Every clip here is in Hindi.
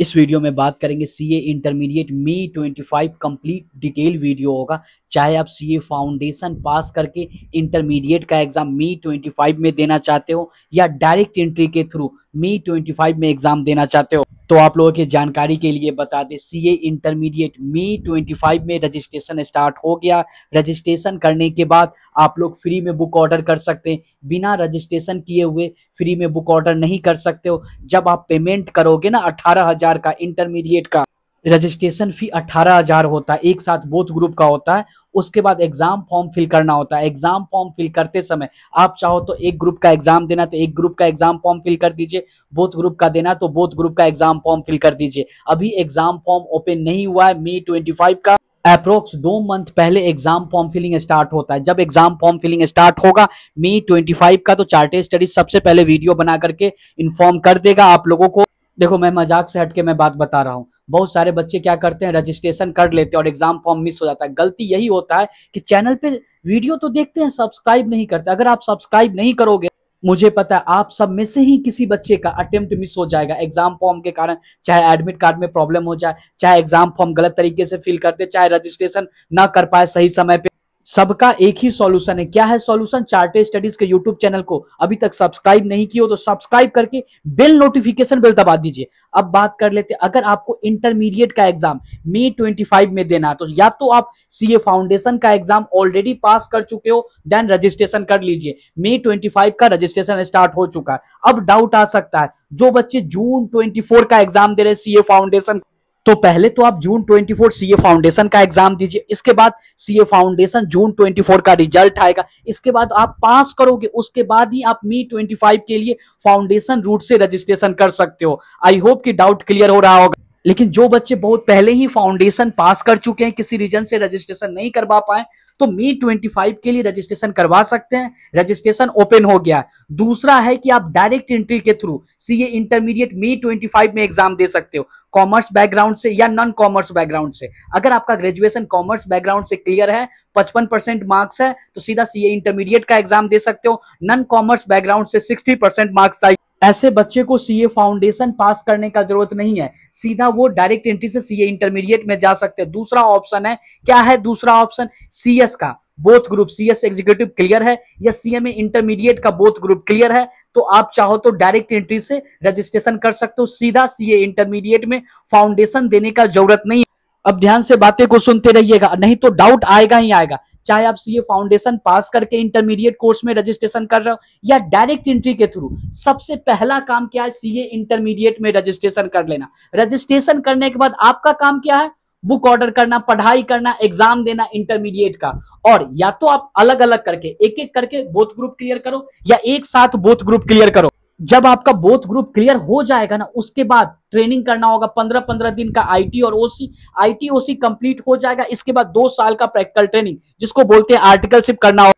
इस वीडियो में बात करेंगे CA intermediate May 25 complete detail video होगा चाहे आप सीए फाउंडेशन पास करके इंटरमीडिएट का एग्जाम मे 25 में देना चाहते हो या डायरेक्ट एंट्री के थ्रू मी 25 में एग्जाम देना चाहते हो तो आप लोगों के जानकारी के लिए बता दें सी ए इंटरमीडिएट मी 25 में रजिस्ट्रेशन स्टार्ट हो गया रजिस्ट्रेशन करने के बाद आप लोग फ्री में बुक ऑर्डर कर सकते हैं बिना रजिस्ट्रेशन किए हुए फ्री में बुक ऑर्डर नहीं कर सकते हो जब आप पेमेंट करोगे ना अठारह हजार का इंटरमीडिएट का रजिस्ट्रेशन फी अठारह हजार होता है एक साथ बोथ ग्रुप का होता है उसके बाद एग्जाम फॉर्म फिल करना होता है एग्जाम फॉर्म फिल करते समय आप चाहो तो एक ग्रुप का एग्जाम देना तो एक ग्रुप का एग्जाम फॉर्म फिल कर दीजिए बोथ ग्रुप का देना तो बोथ ग्रुप का एग्जाम फॉर्म फिल कर दीजिए अभी एग्जाम फॉर्म ओपन नहीं हुआ है मे ट्वेंटी का अप्रोक्स दो मंथ पहले एग्जाम फॉर्म फिलिंग स्टार्ट होता है जब एग्जाम फॉर्म फिलिंग स्टार्ट होगा मे 25 का तो चार्टेड स्टडीज सबसे पहले वीडियो बना करके इन्फॉर्म कर देगा आप लोगों को देखो मैं मजाक से हटके मैं बात बता रहा हूँ बहुत सारे बच्चे क्या करते हैं रजिस्ट्रेशन कर लेते हैं और एग्जाम फॉर्म मिस हो जाता है गलती यही होता है कि चैनल पे वीडियो तो देखते हैं सब्सक्राइब नहीं करते अगर आप सब्सक्राइब नहीं करोगे मुझे पता है आप सब में से ही किसी बच्चे का अटेम्प्ट मिस हो जाएगा एग्जाम फॉर्म के कारण चाहे एडमिट कार्ड में प्रॉब्लम हो जाए चाहे एग्जाम फॉर्म गलत तरीके से फिल करते चाहे रजिस्ट्रेशन ना कर पाए सही समय पर सबका एक ही सॉल्यूशन है क्या है सॉल्यूशन चार्टेड स्टडीज के यूट्यूब चैनल को अभी तक सब्सक्राइब नहीं किया हो तो सब्सक्राइब करके बेल नोटिफिकेशन बेल दबा दीजिए अब बात कर लेते हैं अगर आपको इंटरमीडिएट का एग्जाम मई 25 में देना है तो या तो आप सीए फाउंडेशन का एग्जाम ऑलरेडी पास कर चुके हो देन रजिस्ट्रेशन कर लीजिए मई ट्वेंटी का रजिस्ट्रेशन स्टार्ट हो चुका है अब डाउट आ सकता है जो बच्चे जून ट्वेंटी का एग्जाम दे रहे सीए फाउंडेशन तो पहले तो आप जून 24 सीए फाउंडेशन का एग्जाम दीजिए इसके बाद सीए फाउंडेशन जून 24 का रिजल्ट आएगा इसके बाद आप पास करोगे उसके बाद ही आप मी 25 के लिए फाउंडेशन रूट से रजिस्ट्रेशन कर सकते हो आई होप कि डाउट क्लियर हो रहा होगा लेकिन जो बच्चे बहुत पहले ही फाउंडेशन पास कर चुके हैं किसी रीजन से रजिस्ट्रेशन नहीं करवा पाए तो मी 25 के लिए रजिस्ट्रेशन करवा सकते हैं रजिस्ट्रेशन ओपन हो गया दूसरा है कि आप डायरेक्ट एंट्री के थ्रू सीए इंटरमीडिएट मी 25 में एग्जाम दे सकते हो कॉमर्स बैकग्राउंड से या नॉन कॉमर्स बैकग्राउंड से अगर आपका ग्रेजुएशन कॉमर्स बैकग्राउंड से क्लियर है 55 परसेंट मार्क्स है तो सीधा सीए इंटरमीडिएट का एग्जाम दे सकते हो नॉन कॉमर्स बैकग्राउंड से सिक्सटी परसेंट मार्क्स चाहिए ऐसे बच्चे को सीए फाउंडेशन पास करने का जरूरत नहीं है सीधा वो डायरेक्ट एंट्री से सीए इंटरमीडिएट में जा सकते हैं दूसरा ऑप्शन है क्या है दूसरा ऑप्शन सीएस का both group CS executive clear है या सीएमए इंटरमीडिएट का बोथ ग्रुप क्लियर है तो आप चाहो तो डायरेक्ट एंट्री से रजिस्ट्रेशन कर सकते हो सीधा सीए इंटरमीडिएट में फाउंडेशन देने का जरूरत नहीं है अब ध्यान से बातें को सुनते रहिएगा नहीं तो डाउट आएगा ही आएगा चाहे आप सीए फाउंडेशन पास करके इंटरमीडिएट कोर्स में रजिस्ट्रेशन कर रहे हो या डायरेक्ट एंट्री के थ्रू सबसे पहला काम क्या है सीए इंटरमीडिएट में रजिस्ट्रेशन कर लेना रजिस्ट्रेशन करने के बाद आपका काम क्या है बुक ऑर्डर करना पढ़ाई करना एग्जाम देना इंटरमीडिएट का और या तो आप अलग अलग करके एक एक करके बोथ ग्रुप क्लियर करो या एक साथ बोथ ग्रुप क्लियर करो जब आपका बोथ ग्रुप क्लियर हो जाएगा ना उसके बाद ट्रेनिंग करना होगा पंद्रह पंद्रह दिन का आईटी और ओसी आईटी ओसी कंप्लीट हो जाएगा इसके बाद दो साल का प्रैक्टिकल ट्रेनिंग जिसको बोलते हैं आर्टिकलशिप करना होगा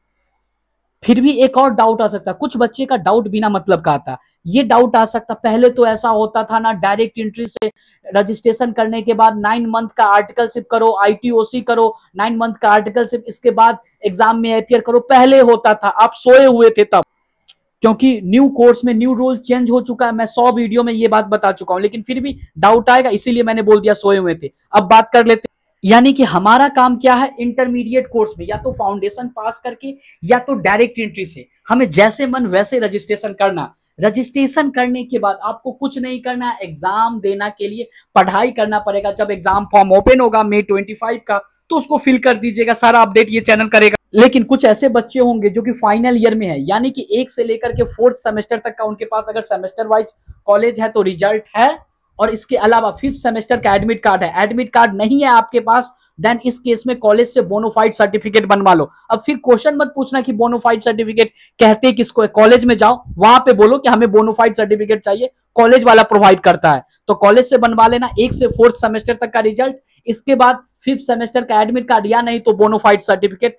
फिर भी एक और डाउट आ सकता कुछ बच्चे का डाउट बिना मतलब का आता ये डाउट आ सकता पहले तो ऐसा होता था ना डायरेक्ट एंट्री से रजिस्ट्रेशन करने के बाद नाइन मंथ का आर्टिकलशिप करो आईटीओसी करो नाइन मंथ का आर्टिकलशिप इसके बाद एग्जाम में अपियर करो पहले होता था आप सोए हुए थे तब क्योंकि न्यू कोर्स में न्यू रोल चेंज हो चुका है मैं सौ वीडियो में ये बात बता चुका हूं लेकिन फिर भी डाउट आएगा इसीलिए मैंने बोल दिया सोए हुए थे अब बात कर लेते यानी कि हमारा काम क्या है इंटरमीडिएट कोर्स में या तो फाउंडेशन पास करके या तो डायरेक्ट एंट्री से हमें जैसे मन वैसे रजिस्ट्रेशन करना रजिस्ट्रेशन करने के बाद आपको कुछ नहीं करना एग्जाम देना के लिए पढ़ाई करना पड़ेगा जब एग्जाम फॉर्म ओपन होगा मई 25 का तो उसको फिल कर दीजिएगा सारा अपडेट ये चैनल करेगा लेकिन कुछ ऐसे बच्चे होंगे जो कि फाइनल ईयर में है यानी कि एक से लेकर के फोर्थ सेमेस्टर तक का उनके पास अगर सेमेस्टर वाइज कॉलेज है तो रिजल्ट है और इसके अलावा फिफ्थ सेमेस्टर का एडमिट कार्ड है एडमिट कार्ड नहीं है आपके पास देन इस केस में कॉलेज से बोनोफाइड सर्टिफिकेट बनवा लो अब फिर क्वेश्चन मत पूछना कि बोनोफाइड सर्टिफिकेट कहते हैं किसको है कॉलेज में जाओ वहां पे बोलो कि हमें बोनोफाइड सर्टिफिकेट चाहिए कॉलेज वाला प्रोवाइड करता है तो कॉलेज से बनवा लेना एक से फोर्थ सेमेस्टर तक का रिजल्ट इसके बाद फिफ्थ सेमेस्टर का एडमिट कार्ड या नहीं तो बोनोफाइड सर्टिफिकेट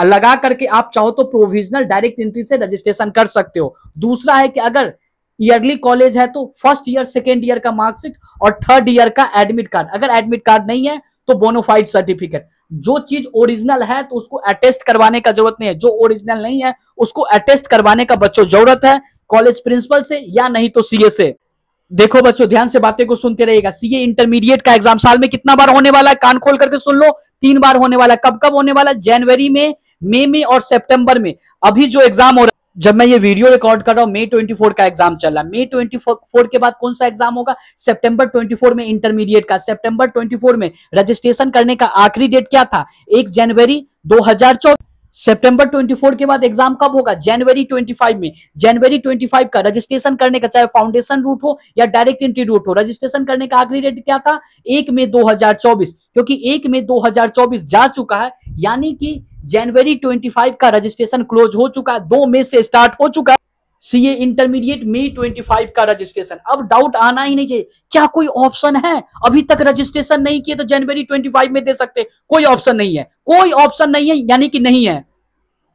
लगा करके आप चाहो तो प्रोविजनल डायरेक्ट एंट्री से रजिस्ट्रेशन कर सकते हो दूसरा है कि अगर ईयरली कॉलेज है तो फर्स्ट ईयर सेकेंड ईयर का मार्कशीट और थर्ड ईयर का एडमिट कार्ड अगर एडमिट कार्ड नहीं है तो बोनोफाइड सर्टिफिकेट जो चीज ओरिजिनल है तो उसको अटेस्ट करवाने का जरूरत नहीं है जो ओरिजिनल नहीं है उसको अटेस्ट करवाने का बच्चों जरूरत है कॉलेज प्रिंसिपल से या नहीं तो सीए से देखो बच्चों ध्यान से बातें को सुनते रहेगा सीए इंटरमीडिएट का एग्जाम साल में कितना बार होने वाला है कान खोल करके सुन लो तीन बार होने वाला कब कब होने वाला जनवरी में मे में और सितंबर में अभी जो एग्जाम हो रहा है जब मैं ये वीडियो रिकॉर्ड कर रहा हूँ मे 24 का एग्जाम चल रहा है मे ट्वेंटी के बाद कौन सा एग्जाम होगा सितंबर ट्वेंटी में इंटरमीडिएट का सितंबर ट्वेंटी में रजिस्ट्रेशन करने का आखिरी डेट क्या था एक जनवरी दो सितंबर 24 के बाद एग्जाम कब होगा जनवरी 25 में जनवरी 25 का रजिस्ट्रेशन करने का चाहे फाउंडेशन रूट हो या डायरेक्ट एंट्री रूट हो रजिस्ट्रेशन करने का आखिरी डेट क्या था एक मई 2024 क्योंकि एक मई 2024 जा चुका है यानी कि जनवरी 25 का रजिस्ट्रेशन क्लोज हो चुका है दो मई से स्टार्ट हो चुका है सी ए इंटरमीडिएट मई फाइव का रजिस्ट्रेशन अब डाउट आना ही नहीं चाहिए क्या कोई ऑप्शन है अभी तक रजिस्ट्रेशन नहीं किए तो जनवरी ट्वेंटी फाइव में दे सकते कोई ऑप्शन नहीं है कोई ऑप्शन नहीं है यानी कि नहीं है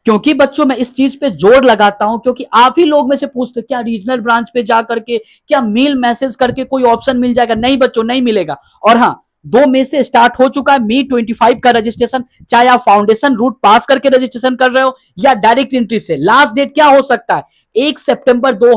क्योंकि बच्चों मैं इस चीज पे जोर लगाता हूं क्योंकि आप ही लोग में से पूछते क्या रीजनल ब्रांच पे जा करके क्या मेल मैसेज करके कोई ऑप्शन मिल जाएगा नहीं बच्चों नहीं मिलेगा और हाँ दो मई से स्टार्ट हो चुका है ट्वेंटी फाइव का रजिस्ट्रेशन चाहे आप फाउंडेशन रूट पास करके रजिस्ट्रेशन कर रहे हो या डायरेक्ट एंट्री से लास्ट डेट क्या हो सकता है एक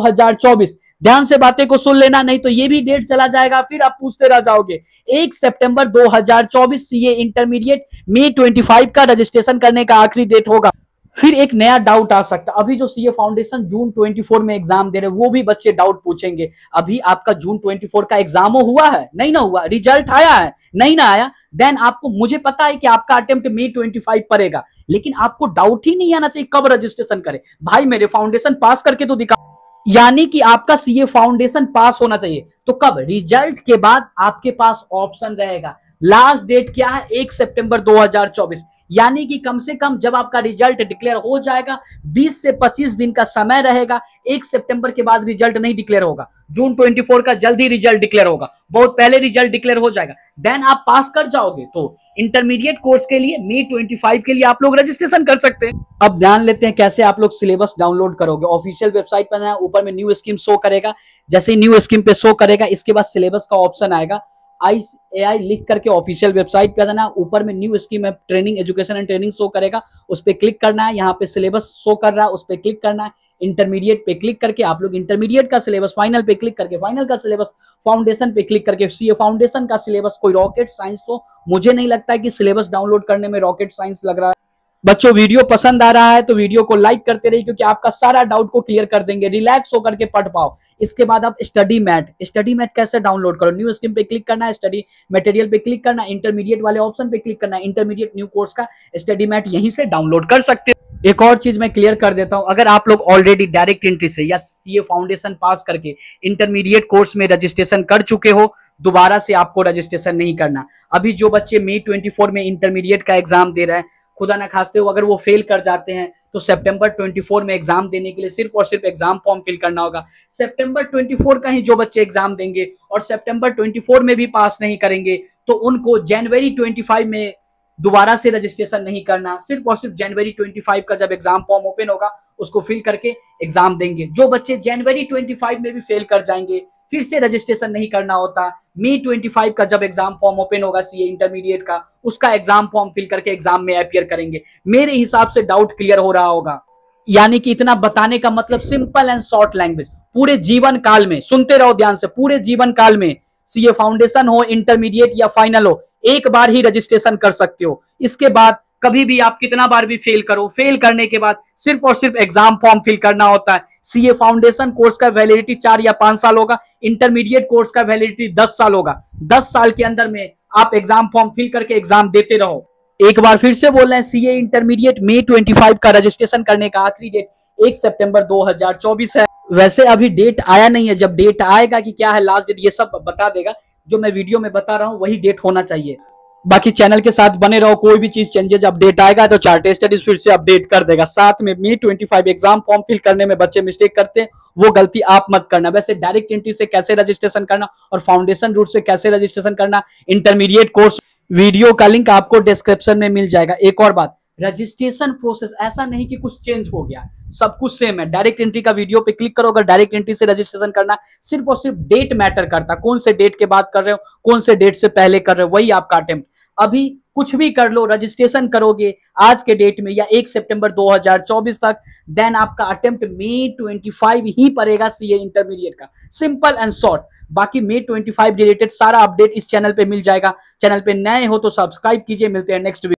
हजार चौबीस ध्यान से बातें को सुन लेना नहीं तो ये भी डेट चला जाएगा फिर आप पूछते रह जाओगे एक सितंबर 2024 सीए इंटरमीडिएट मई 25 का रजिस्ट्रेशन करने का आखिरी डेट होगा फिर एक नया डाउट आ सकता अभी जो सीए फाउंडेशन जून 24 में एग्जाम दे रहे वो भी बच्चे डाउट पूछेंगे अभी आपका जून 24 का एग्जाम हुआ है नहीं ना हुआ रिजल्ट आया है नहीं ना आया देन आपको मुझे पता है कि आपका अटेम्प्ट मई 25 पड़ेगा लेकिन आपको डाउट ही नहीं आना चाहिए कब रजिस्ट्रेशन करे भाई मेरे फाउंडेशन पास करके तो दिखा यानी कि आपका सीए फाउंडेशन पास होना चाहिए तो कब रिजल्ट के बाद आपके पास ऑप्शन रहेगा लास्ट डेट क्या है एक सेप्टेम्बर दो यानी कि कम से कम जब आपका रिजल्ट डिक्लेयर हो जाएगा 20 से 25 दिन का समय रहेगा एक सितंबर के बाद रिजल्ट नहीं डिक्लेयर होगा जून 24 का जल्दी रिजल्ट डिक्लेयर होगा बहुत पहले रिजल्ट डिक्लेयर हो जाएगा देन आप पास कर जाओगे तो इंटरमीडिएट कोर्स के लिए मे 25 के लिए आप लोग रजिस्ट्रेशन कर सकते हैं अब ध्यान लेते हैं कैसे आप लोग सिलेबस डाउनलोड करोगे ऑफिशियल वेबसाइट पर ऊपर में न्यू स्कीम शो करेगा जैसे ही न्यू स्कीम पे शो करेगा इसके बाद सिलेबस का ऑप्शन आएगा आई ए आई लिख करके ऑफिशियल वेबसाइट पे जाना है ऊपर में न्यू स्कीम है training education and training show करेगा उस पर क्लिक करना है यहाँ पे सिलेबस शो कर रहा है उस पर क्लिक करना है इंटरमीडिएट पे क्लिक करके आप लोग इंटरमीडिएट का सिलेबस फाइनल पे क्लिक करके फाइनल का सिलेबस फाउंडेशन पे क्लिक करके सीए फाउंडेशन का सिलेबस कोई रॉकेट साइंस तो मुझे नहीं लगता है कि सिलेबस डाउनलोड करने में रॉकेट साइंस लग रहा है बच्चों वीडियो पसंद आ रहा है तो वीडियो को लाइक करते रहिए क्योंकि आपका सारा डाउट को क्लियर कर देंगे रिलैक्स होकर के पढ़ पाओ इसके बाद आप स्टडी मैट स्टडी मैट कैसे डाउनलोड करो न्यू स्कीम पे क्लिक करना है स्टडी मटेरियल पे क्लिक करना इंटरमीडिएट वाले ऑप्शन पे क्लिक करना इंटरमीडिएट न्यू कोर्स का स्टडी मैट यहीं से डाउनलोड कर सकते एक और चीज मैं क्लियर कर देता हूं अगर आप लोग ऑलरेडी डायरेक्ट एंट्री से या सीए फाउंडेशन पास करके इंटरमीडिएट कोर्स में रजिस्ट्रेशन कर चुके हो दोबारा से आपको रजिस्ट्रेशन नहीं करना अभी जो बच्चे मई 24 में इंटरमीडिएट का एग्जाम दे रहे हैं खुदा ना खास्ते हो अगर वो फेल कर जाते हैं तो सितंबर 24 में एग्जाम देने के लिए सिर्फ और सिर्फ एग्जाम फॉर्म फिल करना होगा सितंबर 24 का ही जो बच्चे एग्जाम देंगे और सितंबर 24 में भी पास नहीं करेंगे तो उनको जनवरी 25 में दोबारा से रजिस्ट्रेशन नहीं करना सिर्फ और सिर्फ जनवरी फाइव का जब एग्जाम फॉर्म ओपन होगा उसको फिल करके एग्जाम देंगे जो बच्चे जनवरी फाइव में भी फेल कर जाएंगे फिर से रजिस्ट्रेशन नहीं करना होता मई 25 का जब एग्जाम फॉर्म ओपन होगा सीए इंटरमीडिएट का उसका एग्जाम फॉर्म फिल करके एग्जाम में अपियर करेंगे मेरे हिसाब से डाउट क्लियर हो रहा होगा यानी कि इतना बताने का मतलब सिंपल एंड शॉर्ट लैंग्वेज पूरे जीवन काल में सुनते रहो ध्यान से पूरे जीवन काल में सीए फाउंडेशन हो इंटरमीडिएट या फाइनल हो एक बार ही रजिस्ट्रेशन कर सकते हो इसके बाद कभी भी आप कितना बार भी फेल करो फेल करने के बाद सिर्फ और सिर्फ एग्जाम फॉर्म फिल करना होता है सीए फाउंडेशन कोर्स का वैलिडिटी चार या पांच साल होगा इंटरमीडिएट कोर्स का वैलिडिटी दस साल होगा दस साल के अंदर में आप एग्जाम फॉर्म फिल करके एग्जाम देते रहो एक बार फिर से बोल रहे हैं सीए इंटरमीडिएट मई फाइव का रजिस्ट्रेशन करने का आखिरी डेट एक सेप्टेम्बर दो है वैसे अभी डेट आया नहीं है जब डेट आएगा कि क्या है लास्ट डेट ये सब बता देगा जो मैं वीडियो में बता रहा हूँ वही डेट होना चाहिए बाकी चैनल के साथ बने रहो कोई भी चीज चेंजेज अपडेट आएगा तो चार्टेड स्टडीज फिर से अपडेट कर देगा साथ में मी 25 एग्जाम फॉर्म फिल करने में बच्चे मिस्टेक करते हैं वो गलती आप मत करना वैसे डायरेक्ट एंट्री से कैसे रजिस्ट्रेशन करना और फाउंडेशन रूट से कैसे रजिस्ट्रेशन करना इंटरमीडिएट कोर्स वीडियो का लिंक आपको डिस्क्रिप्शन में मिल जाएगा एक और बात रजिस्ट्रेशन प्रोसेस ऐसा नहीं कि कुछ चेंज हो गया सब कुछ सेम है डायरेक्ट एंट्री का वीडियो पे क्लिक करो अगर डायरेक्ट एंट्री से रजिस्ट्रेशन करना सिर्फ और सिर्फ डेट मैटर करता कौन से डेट के बाद कर रहे हो कौन से डेट से पहले कर रहे हो वही आपका अटेम्प्ट अभी कुछ भी कर लो रजिस्ट्रेशन करोगे आज के डेट में या एक सितंबर 2024 तक देन आपका अटेम्प्ट मे 25 ही पड़ेगा सीए इंटरमीडिएट का सिंपल एंड शॉर्ट बाकी मे 25 रिलेटेड सारा अपडेट इस चैनल पे मिल जाएगा चैनल पे नए हो तो सब्सक्राइब कीजिए मिलते हैं नेक्स्ट